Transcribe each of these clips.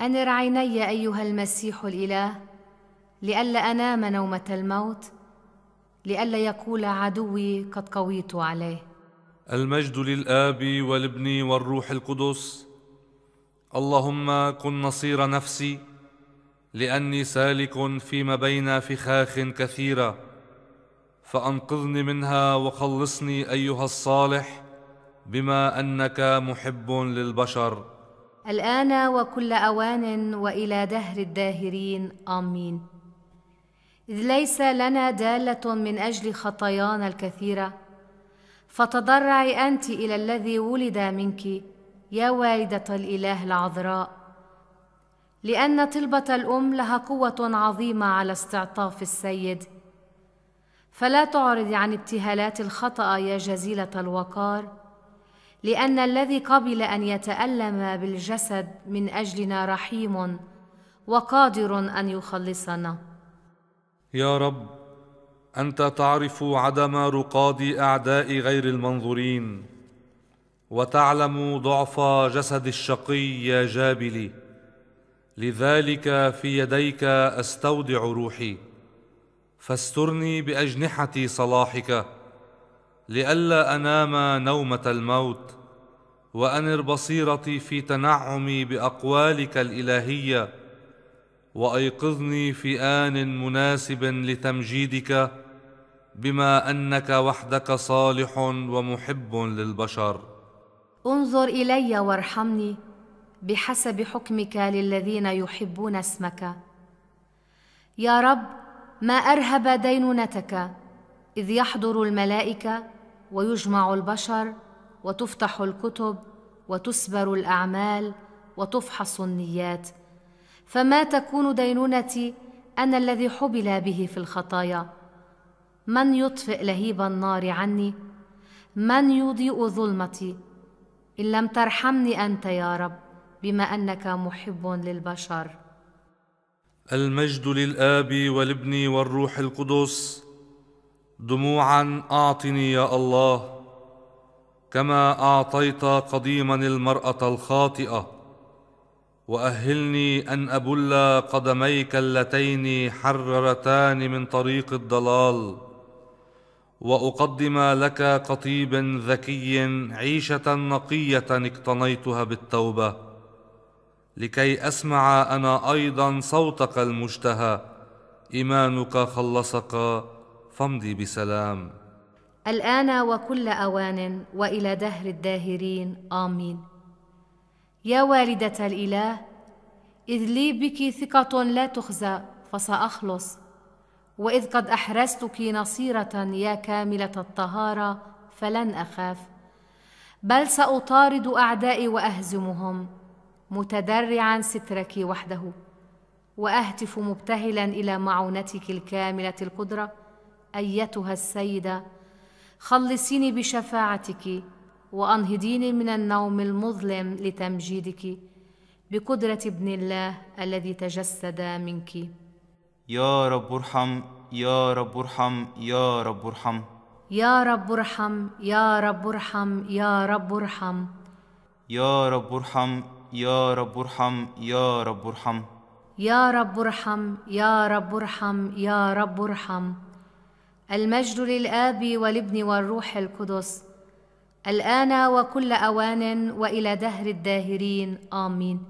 أنر عيني أيها المسيح الإله لئلا أنام نومة الموت لئلا يقول عدوي قد قويت عليه المجد للآب والابن والروح القدس اللهم كن نصير نفسي لأني سالك فيما بين فخاخ كثيرة فأنقذني منها وخلصني أيها الصالح بما أنك محب للبشر الآن وكل أوان وإلى دهر الداهرين آمين إذ ليس لنا دالة من أجل خطايانا الكثيرة فتضرعي أنت إلى الذي ولد منك يا والدة الإله العذراء لأن طلبة الأم لها قوة عظيمة على استعطاف السيد فلا تعرضي عن ابتهالات الخطأ يا جزيلة الوقار لان الذي قبل ان يتالم بالجسد من اجلنا رحيم وقادر ان يخلصنا يا رب انت تعرف عدم رقاد اعداء غير المنظورين وتعلم ضعف جسد الشقي يا جابلي لذلك في يديك استودع روحي فاسترني باجنحه صلاحك لئلا انام نومه الموت وانر بصيرتي في تنعمي باقوالك الالهيه وايقظني في ان مناسب لتمجيدك بما انك وحدك صالح ومحب للبشر انظر الي وارحمني بحسب حكمك للذين يحبون اسمك يا رب ما ارهب دينونتك اذ يحضر الملائكه ويجمع البشر وتفتح الكتب وتسبر الاعمال وتفحص النيات فما تكون دينونتي انا الذي حبل به في الخطايا من يطفئ لهيب النار عني من يضيء ظلمتي ان لم ترحمني انت يا رب بما انك محب للبشر المجد للاب والابن والروح القدس دموعا اعطني يا الله كما اعطيت قديما المراه الخاطئه واهلني ان ابل قدميك اللتين حررتان من طريق الضلال واقدم لك قطيب ذكي عيشه نقيه اقتنيتها بالتوبه لكي اسمع انا ايضا صوتك المشتهى ايمانك خلصك فامضي بسلام الان وكل اوان والى دهر الداهرين امين يا والده الاله اذ لي بك ثقه لا تخزى فساخلص واذ قد احرزتك نصيره يا كامله الطهاره فلن اخاف بل ساطارد اعدائي واهزمهم متدرعا سترك وحده واهتف مبتهلا الى معونتك الكامله القدره ايتها السيده خلصيني بشفاعتك وانهضيني من النوم المظلم لتمجيدك بقدره ابن الله الذي تجسد منك يا رب ارحم يا رب ارحم يا رب ارحم يا رب ارحم يا رب ارحم يا رب ارحم يا رب ارحم يا رب ارحم يا رب ارحم يا رب ارحم يا رب ارحم يا رب ارحم المجد للاب والابن والروح القدس الان وكل اوان والى دهر الداهرين امين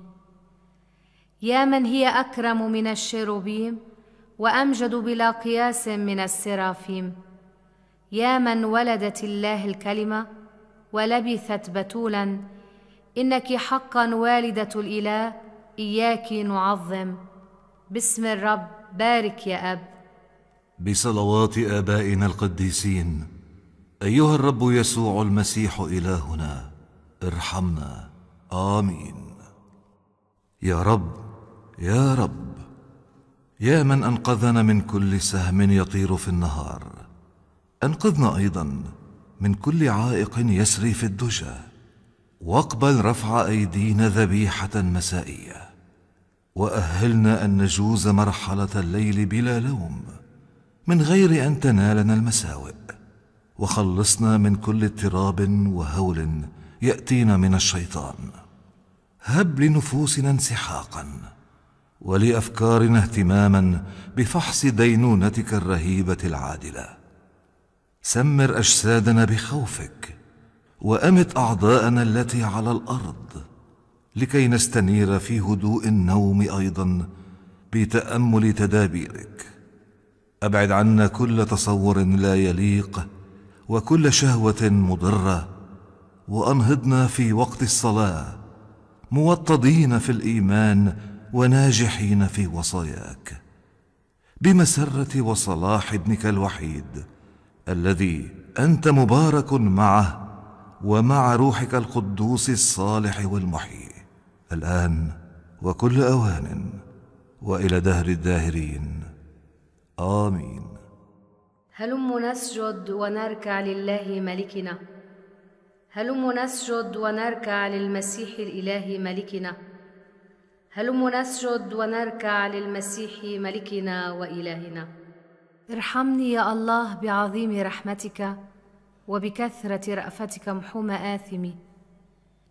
يا من هي اكرم من الشيروبيم وامجد بلا قياس من السرافيم يا من ولدت الله الكلمه ولبثت بتولا انك حقا والده الاله اياك نعظم باسم الرب بارك يا اب بصلوات ابائنا القديسين ايها الرب يسوع المسيح الهنا ارحمنا امين يا رب يا رب يا من انقذنا من كل سهم يطير في النهار انقذنا ايضا من كل عائق يسري في الدجى واقبل رفع ايدينا ذبيحه مسائيه واهلنا ان نجوز مرحله الليل بلا لوم من غير ان تنالنا المساوئ وخلصنا من كل اضطراب وهول ياتينا من الشيطان هب لنفوسنا انسحاقا ولافكارنا اهتماما بفحص دينونتك الرهيبه العادله سمر اجسادنا بخوفك وامت اعضاءنا التي على الارض لكي نستنير في هدوء النوم ايضا بتامل تدابيرك ابعد عنا كل تصور لا يليق وكل شهوه مضره وانهضنا في وقت الصلاه موطدين في الايمان وناجحين في وصاياك بمسره وصلاح ابنك الوحيد الذي انت مبارك معه ومع روحك القدوس الصالح والمحيي الان وكل اوان والى دهر الداهرين آمين هلم نسجد ونركع لله ملكنا هلم نسجد ونركع للمسيح الإله ملكنا هلم نسجد ونركع للمسيح ملكنا وإلهنا ارحمني يا الله بعظيم رحمتك وبكثرة رأفتك محوم آثمي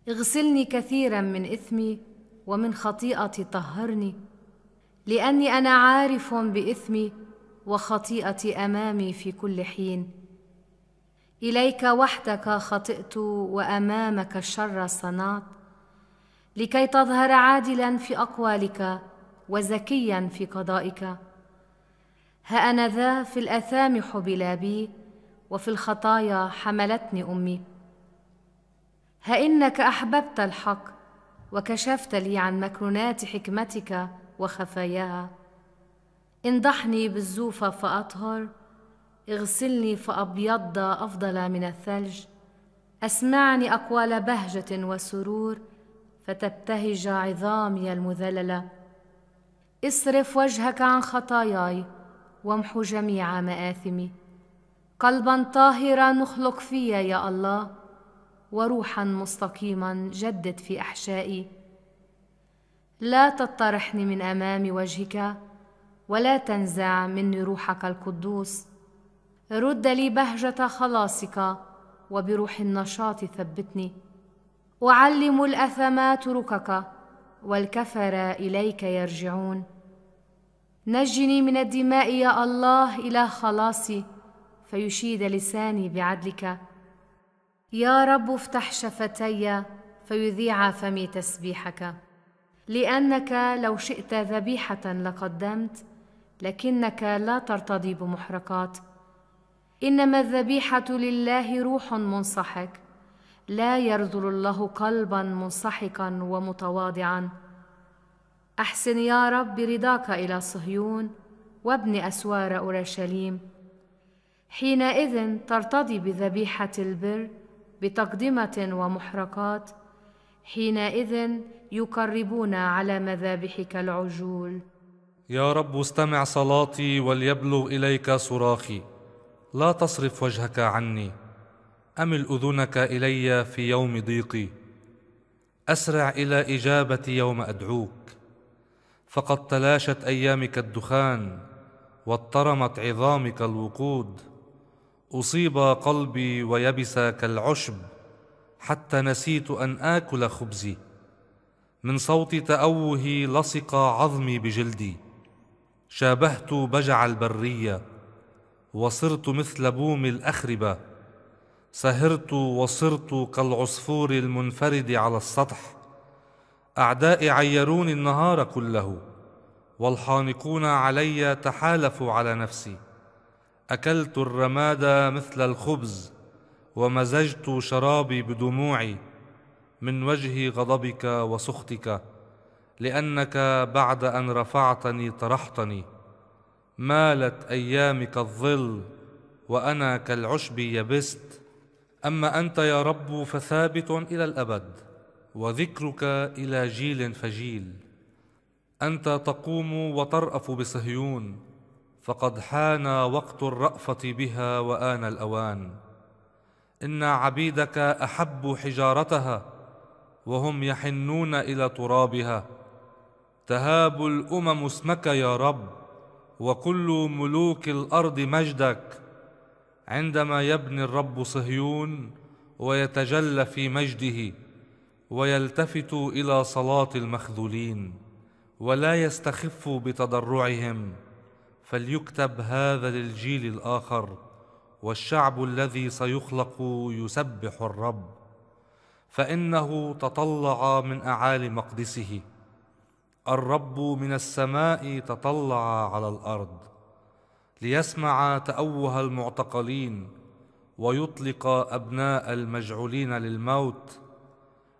اغسلني كثيرا من إثمي ومن خطيئتي طهرني لأني أنا عارف بإثمي وخطيئتي امامي في كل حين اليك وحدك خطئت وامامك الشر صنعت لكي تظهر عادلا في اقوالك وزكيا في قضائك هانذا في الاثام حبلا بي وفي الخطايا حملتني امي ها انك احببت الحق وكشفت لي عن مكنونات حكمتك وخفاياها انضحني بالزوفة فأطهر اغسلني فأبيض أفضل من الثلج أسمعني أقوال بهجة وسرور فتبتهج عظامي المذللة اصرف وجهك عن خطاياي وامحو جميع مآثمي قلبا طاهرا نخلق فيا يا الله وروحا مستقيما جدد في أحشائي لا تطرحني من أمام وجهك ولا تنزع مني روحك القدوس رد لي بهجة خلاصك وبروح النشاط ثبتني أعلم الأثم تركك والكفر إليك يرجعون نجني من الدماء يا الله إلى خلاصي فيشيد لساني بعدلك يا رب افتح شفتي فيذيع فمي تسبيحك لأنك لو شئت ذبيحة لقدمت لكنك لا ترتضي بمحرقات انما الذبيحه لله روح منصحك لا يرذل الله قلبا منصحكا ومتواضعا احسن يا رب رضاك الى صهيون وابن اسوار اورشليم حينئذ ترتضي بذبيحه البر بتقدمه ومحرقات حينئذ يقربون على مذابحك العجول يا رب استمع صلاتي وليبلغ اليك صراخي لا تصرف وجهك عني امل اذنك الي في يوم ضيقي اسرع الى اجابتي يوم ادعوك فقد تلاشت ايامك الدخان واضطرمت عظامك الوقود اصيب قلبي ويبس كالعشب حتى نسيت ان اكل خبزي من صوت تاوهي لصق عظمي بجلدي شابهت بجع البرية وصرت مثل بوم الأخربة سهرت وصرت كالعصفور المنفرد على السطح أعدائي عيروني النهار كله والحانقون علي تحالفوا على نفسي أكلت الرماد مثل الخبز ومزجت شرابي بدموعي من وجه غضبك وسخطك لانك بعد ان رفعتني طرحتني مالت ايامك الظل وانا كالعشب يبست اما انت يا رب فثابت الى الابد وذكرك الى جيل فجيل انت تقوم وتراف بصهيون فقد حان وقت الرافه بها وان الاوان ان عبيدك احبوا حجارتها وهم يحنون الى ترابها تهاب الامم اسمك يا رب وكل ملوك الارض مجدك عندما يبني الرب صهيون ويتجلى في مجده ويلتفت الى صلاه المخذولين ولا يستخف بتضرعهم فليكتب هذا للجيل الاخر والشعب الذي سيخلق يسبح الرب فانه تطلع من اعالي مقدسه الرب من السماء تطلع على الارض ليسمع تاوه المعتقلين ويطلق ابناء المجعولين للموت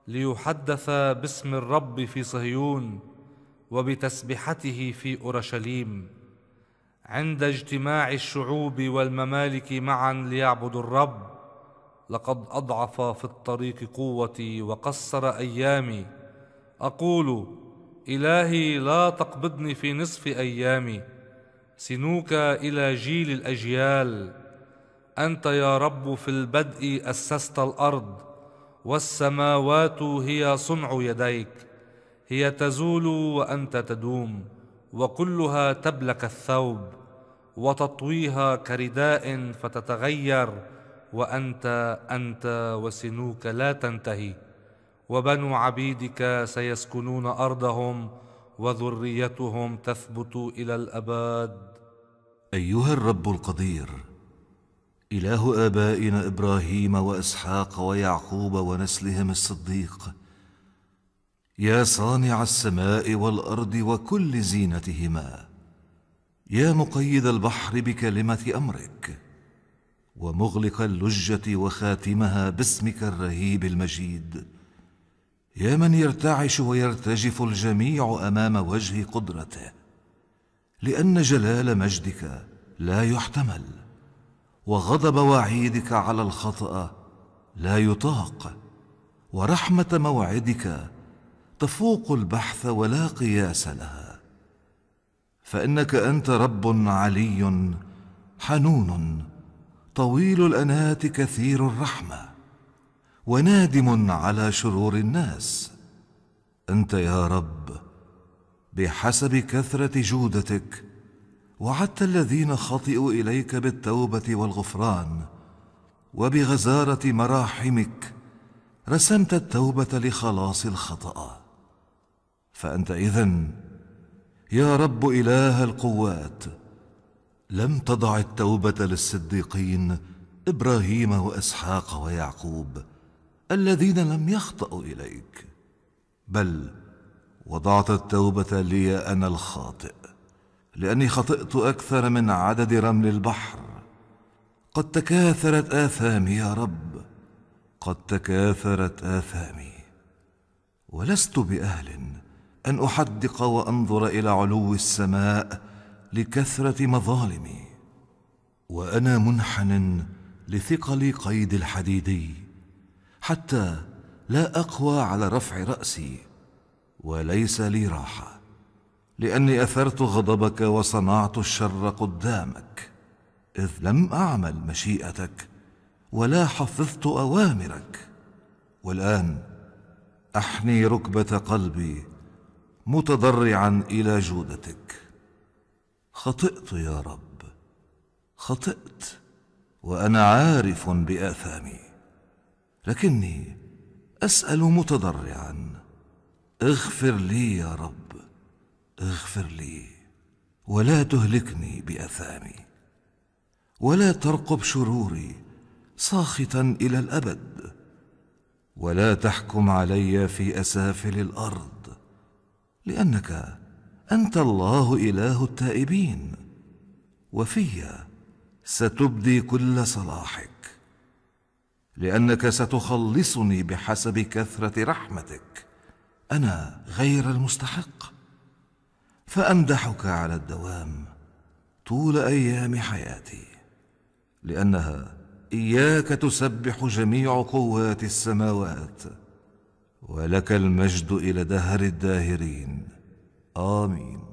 ليحدث باسم الرب في صهيون وبتسبحته في اورشليم عند اجتماع الشعوب والممالك معا ليعبدوا الرب لقد اضعف في الطريق قوتي وقصر ايامي اقول إلهي لا تقبضني في نصف أيامي سنوك إلى جيل الأجيال أنت يا رب في البدء أسست الأرض والسماوات هي صنع يديك هي تزول وأنت تدوم وكلها تبلك الثوب وتطويها كرداء فتتغير وأنت أنت وسنوك لا تنتهي وبنو عبيدك سيسكنون ارضهم وذريتهم تثبت الى الاباد ايها الرب القدير اله ابائنا ابراهيم واسحاق ويعقوب ونسلهم الصديق يا صانع السماء والارض وكل زينتهما يا مقيد البحر بكلمه امرك ومغلق اللجه وخاتمها باسمك الرهيب المجيد يا من يرتعش ويرتجف الجميع امام وجه قدرته لان جلال مجدك لا يحتمل وغضب وعيدك على الخطا لا يطاق ورحمه موعدك تفوق البحث ولا قياس لها فانك انت رب علي حنون طويل الاناه كثير الرحمه ونادم على شرور الناس انت يا رب بحسب كثره جودتك وعدت الذين خطئوا اليك بالتوبه والغفران وبغزاره مراحمك رسمت التوبه لخلاص الخطا فانت اذن يا رب اله القوات لم تضع التوبه للصديقين ابراهيم واسحاق ويعقوب الذين لم يخطأوا إليك بل وضعت التوبة لي أنا الخاطئ لأني خطئت أكثر من عدد رمل البحر قد تكاثرت آثامي يا رب قد تكاثرت آثامي ولست بأهل أن أحدق وأنظر إلى علو السماء لكثرة مظالمي وأنا منحن لثقل قيد الحديدي حتى لا اقوى على رفع راسي وليس لي راحه لاني اثرت غضبك وصنعت الشر قدامك اذ لم اعمل مشيئتك ولا حفظت اوامرك والان احني ركبه قلبي متضرعا الى جودتك خطئت يا رب خطئت وانا عارف باثامي لكني اسال متضرعا اغفر لي يا رب اغفر لي ولا تهلكني باثامي ولا ترقب شروري ساخطا الى الابد ولا تحكم علي في اسافل الارض لانك انت الله اله التائبين وفي ستبدي كل صلاحك لانك ستخلصني بحسب كثره رحمتك انا غير المستحق فامدحك على الدوام طول ايام حياتي لانها اياك تسبح جميع قوات السماوات ولك المجد الى دهر الداهرين امين